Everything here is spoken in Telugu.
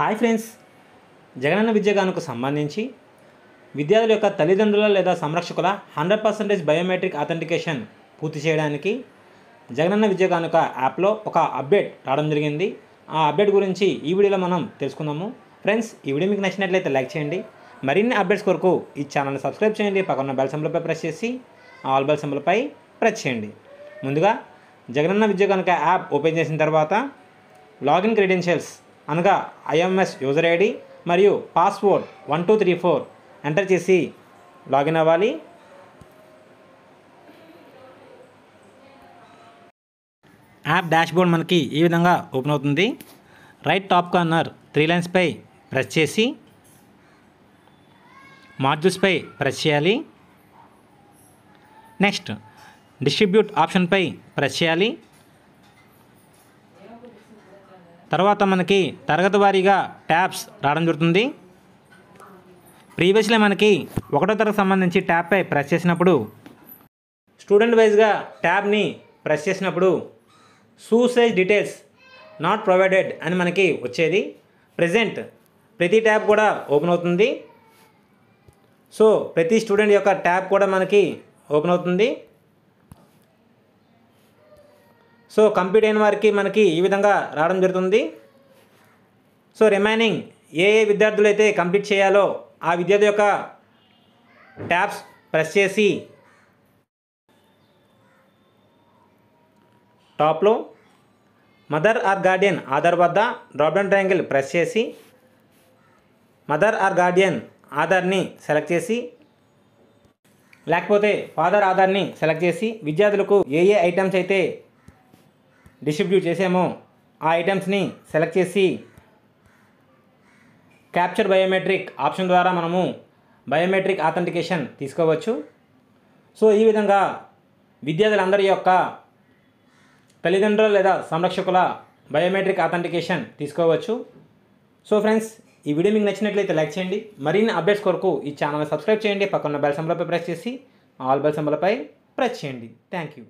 హాయ్ ఫ్రెండ్స్ జగనన్న విద్యాగానుకు సంబంధించి విద్యార్థుల యొక్క తల్లిదండ్రుల లేదా సంరక్షకుల హండ్రెడ్ పర్సెంటేజ్ బయోమెట్రిక్ అథెంటికేషన్ పూర్తి చేయడానికి జగనన్న విద్యాగానుక యాప్లో ఒక అప్డేట్ రావడం జరిగింది ఆ అప్డేట్ గురించి ఈ వీడియోలో మనం తెలుసుకుందాము ఫ్రెండ్స్ ఈ వీడియో మీకు నచ్చినట్లయితే లైక్ చేయండి మరిన్ని అప్డేట్స్ కొరకు ఈ ఛానల్ని సబ్స్క్రైబ్ చేయండి పక్కన బెల్ సింబల్పై ప్రెస్ చేసి ఆల్ బెల్ సింబల్పై ప్రెస్ చేయండి ముందుగా జగనన్న కనుక యాప్ ఓపెన్ చేసిన తర్వాత లాగిన్ క్రెడెన్షియల్స్ అనగా ఐఎంఎస్ యూజర్ ఐడి మరియు password one two three four enter చేసి లాగిన్ అవ్వాలి యాప్ డాష్బోర్డ్ మనకి ఈ విధంగా ఓపెన్ అవుతుంది రైట్ టాప్ కార్నర్ త్రీ లైన్స్పై ప్రెస్ చేసి మాడ్యూల్స్పై ప్రెస్ చేయాలి నెక్స్ట్ డిస్ట్రిబ్యూట్ ఆప్షన్పై ప్రెస్ చేయాలి తర్వాత మనకి తరగతి వారీగా ట్యాబ్స్ రావడం జరుగుతుంది ప్రీవియస్లీ మనకి ఒకటో తరగతి సంబంధించి ట్యాబ్పై ప్రెస్ చేసినప్పుడు స్టూడెంట్ వైజ్గా ట్యాబ్ని ప్రెస్ చేసినప్పుడు సూసైజ్ డీటెయిల్స్ నాట్ ప్రొవైడెడ్ అని మనకి వచ్చేది ప్రజెంట్ ప్రతి ట్యాబ్ కూడా ఓపెన్ అవుతుంది సో ప్రతి స్టూడెంట్ యొక్క ట్యాబ్ కూడా మనకి ఓపెన్ అవుతుంది సో కంప్లీట్ అయిన వారికి మనకి ఈ విధంగా రావడం జరుగుతుంది సో రిమైనింగ్ ఏ ఏ విద్యార్థులు అయితే కంప్లీట్ చేయాలో ఆ విద్యార్థి యొక్క ట్యాబ్స్ ప్రెస్ చేసి టాప్లో మదర్ ఆర్ గార్డియన్ ఆధార్ వద్ద డ్రాప్డౌన్ ట్రయాంగిల్ ప్రెస్ చేసి మదర్ ఆర్ గార్డియన్ ఆధార్ని సెలెక్ట్ చేసి లేకపోతే ఫాదర్ ఆధార్ని సెలెక్ట్ చేసి విద్యార్థులకు ఏ ఏ ఐటమ్స్ అయితే డిస్ట్రిబ్యూట్ చేసామో ఆ ఐటమ్స్ని సెలెక్ట్ చేసి క్యాప్చర్ బయోమెట్రిక్ ఆప్షన్ ద్వారా మనము బయోమెట్రిక్ ఆథెంటికేషన్ తీసుకోవచ్చు సో ఈ విధంగా విద్యార్థులందరి యొక్క తల్లిదండ్రులు లేదా సంరక్షకుల బయోమెట్రిక్ ఆథెంటికేషన్ తీసుకోవచ్చు సో ఫ్రెండ్స్ ఈ వీడియో మీకు నచ్చినట్లయితే లైక్ చేయండి మరిన్ని అప్డేట్స్ కొరకు ఈ ఛానల్ని సబ్స్క్రైబ్ చేయండి పక్కన బెల్ సంబలపై ప్రెస్ చేసి ఆల్ బెల్ సంబలపై ప్రెస్ చేయండి థ్యాంక్ యూ